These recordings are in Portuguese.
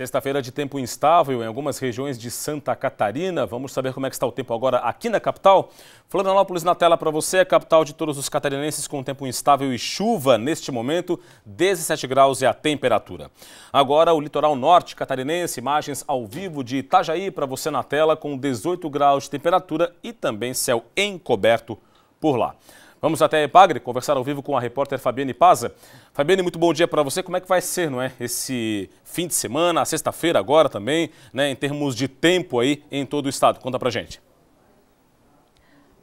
Sexta-feira de tempo instável em algumas regiões de Santa Catarina. Vamos saber como é que está o tempo agora aqui na capital. Florianópolis na tela para você, a capital de todos os catarinenses com tempo instável e chuva neste momento. 17 graus é a temperatura. Agora o litoral norte catarinense, imagens ao vivo de Itajaí para você na tela com 18 graus de temperatura e também céu encoberto por lá. Vamos até a Epagre conversar ao vivo com a repórter Fabiane Paza. Fabiane, muito bom dia para você. Como é que vai ser, não é, esse fim de semana, a sexta-feira agora também, né, em termos de tempo aí em todo o estado? Conta pra gente.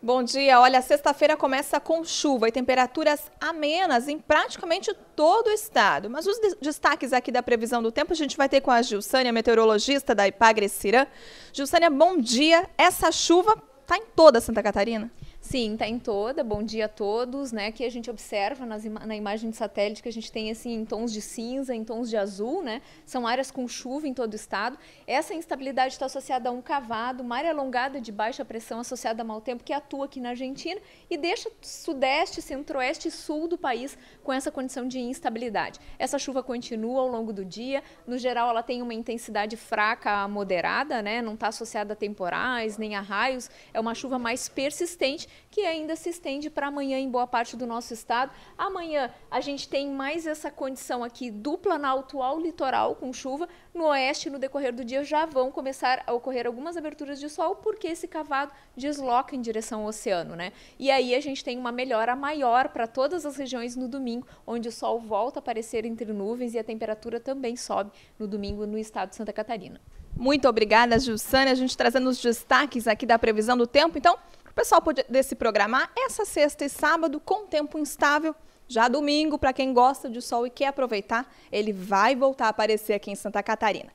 Bom dia. Olha, sexta-feira começa com chuva e temperaturas amenas em praticamente todo o estado. Mas os destaques aqui da previsão do tempo a gente vai ter com a Gilsânia, meteorologista da Ipagre Cirã. Gilsânia, bom dia. Essa chuva está em toda Santa Catarina? Sim, está em toda. Bom dia a todos, né? Que a gente observa nas, na imagem de satélite que a gente tem assim em tons de cinza, em tons de azul, né? São áreas com chuva em todo o estado. Essa instabilidade está associada a um cavado, uma área alongada de baixa pressão associada a mau tempo que atua aqui na Argentina e deixa sudeste, centro-oeste e sul do país com essa condição de instabilidade. Essa chuva continua ao longo do dia. No geral, ela tem uma intensidade fraca a moderada, né? Não está associada a temporais nem a raios. É uma chuva mais persistente que ainda se estende para amanhã em boa parte do nosso estado. Amanhã a gente tem mais essa condição aqui do Planalto ao litoral com chuva. No oeste, no decorrer do dia, já vão começar a ocorrer algumas aberturas de sol, porque esse cavado desloca em direção ao oceano, né? E aí a gente tem uma melhora maior para todas as regiões no domingo, onde o sol volta a aparecer entre nuvens e a temperatura também sobe no domingo no estado de Santa Catarina. Muito obrigada, Jussane. A gente trazendo os destaques aqui da previsão do tempo. Então, pessoal poder se programar essa sexta e sábado com tempo instável. Já domingo, para quem gosta de sol e quer aproveitar, ele vai voltar a aparecer aqui em Santa Catarina.